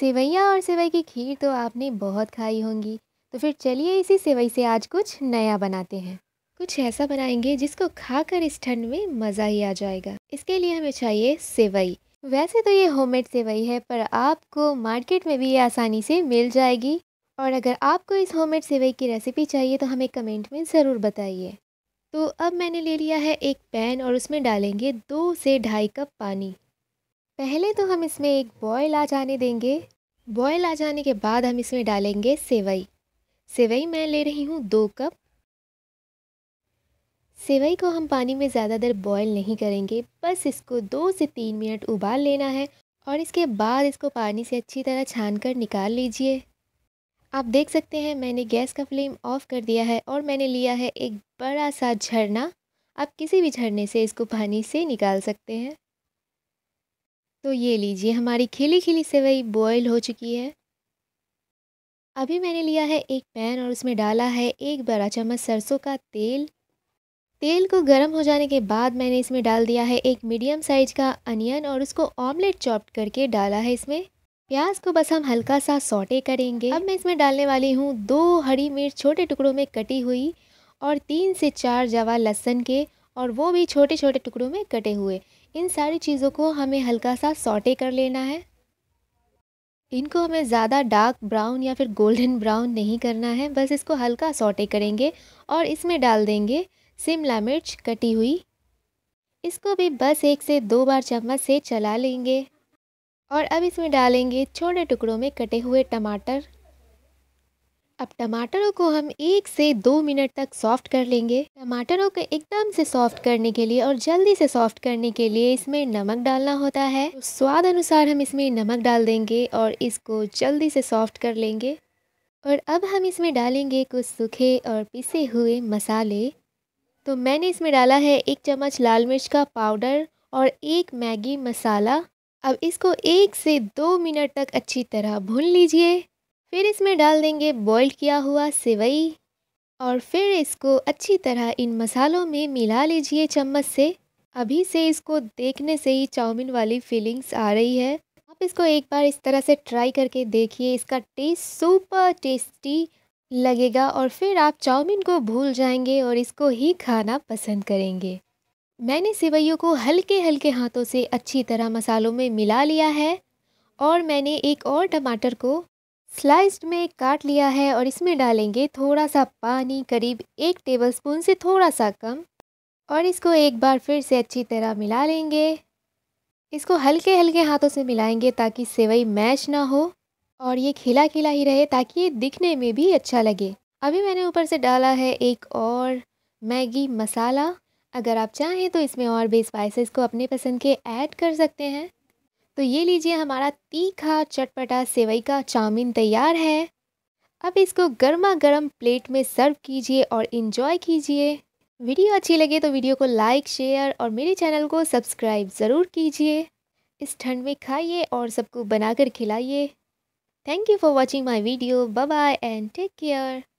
सेवैयाँ और सेवई की खीर तो आपने बहुत खाई होंगी तो फिर चलिए इसी सेवई से आज कुछ नया बनाते हैं कुछ ऐसा बनाएंगे जिसको खाकर इस ठंड में मज़ा ही आ जाएगा इसके लिए हमें चाहिए सेवई वैसे तो ये होममेड सेवई है पर आपको मार्केट में भी ये आसानी से मिल जाएगी और अगर आपको इस होममेड सेवई की रेसिपी चाहिए तो हमें कमेंट में ज़रूर बताइए तो अब मैंने ले लिया है एक पैन और उसमें डालेंगे दो से ढाई कप पानी पहले तो हम इसमें एक बॉयल आ जाने देंगे बॉयल आ जाने के बाद हम इसमें डालेंगे सेवई सेवई मैं ले रही हूँ दो कप सेवई को हम पानी में ज़्यादा देर बॉयल नहीं करेंगे बस इसको दो से तीन मिनट उबाल लेना है और इसके बाद इसको पानी से अच्छी तरह छान कर निकाल लीजिए आप देख सकते हैं मैंने गैस का फ्लेम ऑफ कर दिया है और मैंने लिया है एक बड़ा सा झरना आप किसी भी झरने से इसको पानी से निकाल सकते हैं तो ये लीजिए हमारी खिली खिली सेवई बॉयल हो चुकी है अभी मैंने लिया है एक पैन और उसमें डाला है एक बड़ा चम्मच सरसों का तेल तेल को गर्म हो जाने के बाद मैंने इसमें डाल दिया है एक मीडियम साइज का अनियन और उसको ऑमलेट चॉप करके डाला है इसमें प्याज को बस हम हल्का सा सॉटे करेंगे अब मैं इसमें डालने वाली हूँ दो हरी मिर्च छोटे टुकड़ों में कटी हुई और तीन से चार जवा लहसन के और वो भी छोटे छोटे टुकड़ों में कटे हुए इन सारी चीज़ों को हमें हल्का सा सॉटे कर लेना है इनको हमें ज़्यादा डार्क ब्राउन या फिर गोल्डन ब्राउन नहीं करना है बस इसको हल्का सॉटे करेंगे और इसमें डाल देंगे शिमला मिर्च कटी हुई इसको भी बस एक से दो बार चम्मच से चला लेंगे और अब इसमें डालेंगे छोटे टुकड़ों में कटे हुए टमाटर अब टमाटरों को हम एक से दो मिनट तक सॉफ्ट कर लेंगे टमाटरों को एकदम से सॉफ्ट करने के लिए और जल्दी से सॉफ्ट करने के लिए इसमें नमक डालना होता है तो स्वाद अनुसार हम इसमें नमक डाल देंगे और इसको जल्दी से सॉफ्ट कर लेंगे और अब हम इसमें डालेंगे कुछ सूखे और पिसे हुए मसाले तो मैंने इसमें डाला है एक चम्मच लाल मिर्च का पाउडर और एक मैगी मसाला अब इसको एक से दो मिनट तक अच्छी तरह भून लीजिए फिर इसमें डाल देंगे बॉईल किया हुआ सेवई और फिर इसको अच्छी तरह इन मसालों में मिला लीजिए चम्मच से अभी से इसको देखने से ही चाउमीन वाली फीलिंग्स आ रही है आप इसको एक बार इस तरह से ट्राई करके देखिए इसका टेस्ट सुपर टेस्टी लगेगा और फिर आप चाउमीन को भूल जाएंगे और इसको ही खाना पसंद करेंगे मैंने सेवैयों को हल्के हल्के हाथों से अच्छी तरह मसालों में मिला लिया है और मैंने एक और टमाटर को स्लाइस्ड में काट लिया है और इसमें डालेंगे थोड़ा सा पानी करीब एक टेबलस्पून से थोड़ा सा कम और इसको एक बार फिर से अच्छी तरह मिला लेंगे इसको हल्के हल्के हाथों से मिलाएंगे ताकि सेवई मैश ना हो और ये खिला खिला ही रहे ताकि ये दिखने में भी अच्छा लगे अभी मैंने ऊपर से डाला है एक और मैगी मसाला अगर आप चाहें तो इसमें और भी स्पाइसेस को अपने पसंद के ऐड कर सकते हैं तो ये लीजिए हमारा तीखा चटपटा सेवई का चाउमीन तैयार है अब इसको गर्मा गर्म प्लेट में सर्व कीजिए और इन्जॉय कीजिए वीडियो अच्छी लगे तो वीडियो को लाइक शेयर और मेरे चैनल को सब्सक्राइब ज़रूर कीजिए इस ठंड में खाइए और सबको बनाकर खिलाइए thank you for watching my video bye bye and take care